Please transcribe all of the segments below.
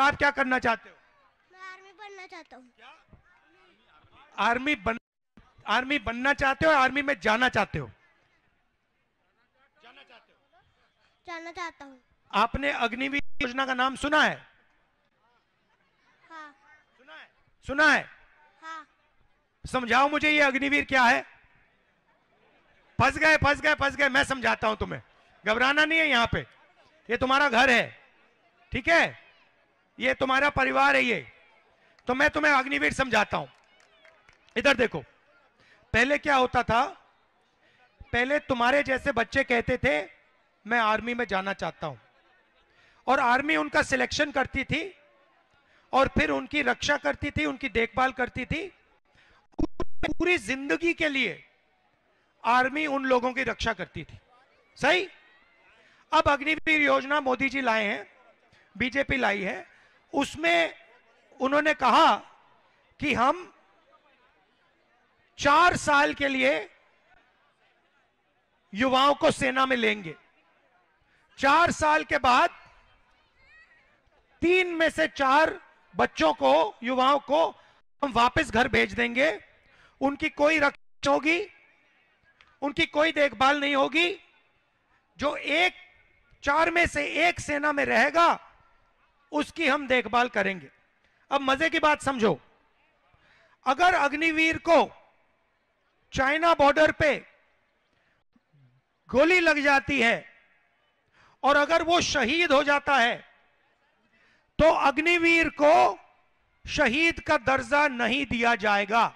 आप क्या करना चाहते हो आर्मी बनना चाहता हूँ आर्मी बन आर्मी बनना चाहते हो आर्मी में जाना चाहते हो जाना चाहते हो जाना चाहता हूँ आपने अग्निवीर योजना का नाम सुना है हाँ। सुना है सुना है हाँ। समझाओ मुझे ये अग्निवीर क्या है फंस गए फंस गए फंस गए मैं समझाता हूं तुम्हें घबराना नहीं है यहाँ पे ये तुम्हारा घर है ठीक है ये तुम्हारा परिवार है ये तो मैं तुम्हें अग्निवीर समझाता हूं इधर देखो पहले क्या होता था पहले तुम्हारे जैसे बच्चे कहते थे मैं आर्मी में जाना चाहता हूं और आर्मी उनका सिलेक्शन करती थी और फिर उनकी रक्षा करती थी उनकी देखभाल करती थी पूरी जिंदगी के लिए आर्मी उन लोगों की रक्षा करती थी सही अब अग्निवीर योजना मोदी जी लाए हैं बीजेपी लाई है उसमें उन्होंने कहा कि हम चार साल के लिए युवाओं को सेना में लेंगे चार साल के बाद तीन में से चार बच्चों को युवाओं को हम वापस घर भेज देंगे उनकी कोई रक्षा होगी उनकी कोई देखभाल नहीं होगी जो एक चार में से एक सेना में रहेगा उसकी हम देखभाल करेंगे अब मजे की बात समझो अगर अग्निवीर को चाइना बॉर्डर पे गोली लग जाती है और अगर वो शहीद हो जाता है तो अग्निवीर को शहीद का दर्जा नहीं दिया जाएगा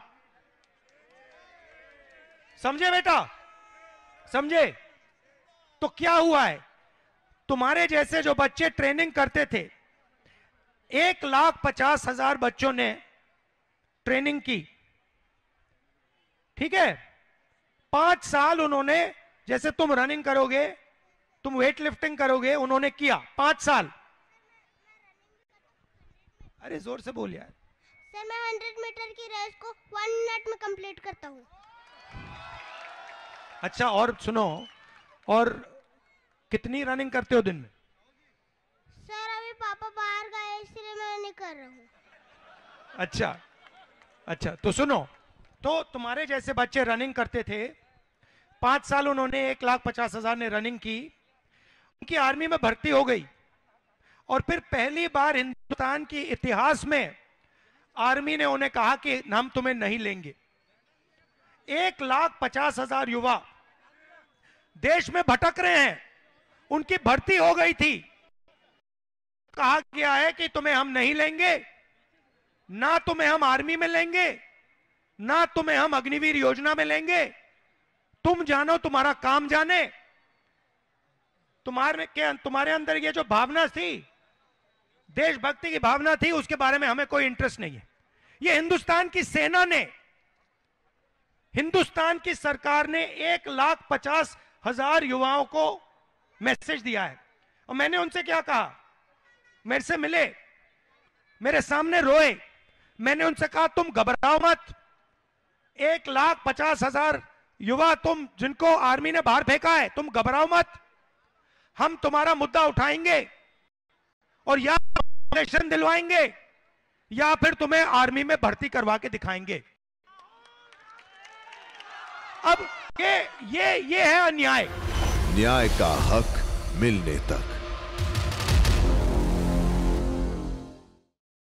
समझे बेटा समझे तो क्या हुआ है तुम्हारे जैसे जो बच्चे ट्रेनिंग करते थे एक लाख पचास हजार बच्चों ने ट्रेनिंग की ठीक है पांच साल उन्होंने जैसे तुम रनिंग करोगे तुम वेट लिफ्टिंग करोगे उन्होंने किया पांच साल अरे जोर से बोल यार सर मैं हंड्रेड मीटर की रेस को वन मिनट में कंप्लीट करता हूं अच्छा और सुनो और कितनी रनिंग करते हो दिन में कर रहा हूँ अच्छा अच्छा तो सुनो तो तुम्हारे जैसे बच्चे रनिंग करते थे पांच साल उन्होंने एक लाख पचास हजार ने रनिंग की उनकी आर्मी में भर्ती हो गई और फिर पहली बार हिंदुस्तान की इतिहास में आर्मी ने उन्हें कहा कि हम तुम्हें नहीं लेंगे एक लाख पचास हजार युवा देश में भटक रहे हैं उनकी भर्ती हो गई थी कहा गया है कि तुम्हें हम नहीं लेंगे ना तुम्हें हम आर्मी में लेंगे ना तुम्हें हम अग्निवीर योजना में लेंगे तुम जानो तुम्हारा काम जाने तुम्हारे के तुम्हारे अंदर ये जो भावना थी देशभक्ति की भावना थी उसके बारे में हमें कोई इंटरेस्ट नहीं है ये हिंदुस्तान की सेना ने हिंदुस्तान की सरकार ने एक लाख पचास हजार युवाओं को मैसेज दिया है और मैंने उनसे क्या कहा मेरे से मिले मेरे सामने रोए मैंने उनसे कहा तुम घबराओ मत एक लाख पचास हजार युवा तुम जिनको आर्मी ने बाहर फेंका है तुम घबराओ मत हम तुम्हारा मुद्दा उठाएंगे और या इलेक्शन तो दिलवाएंगे या फिर तुम्हें आर्मी में भर्ती करवा के दिखाएंगे अब ये ये ये है अन्याय न्याय का हक मिलने तक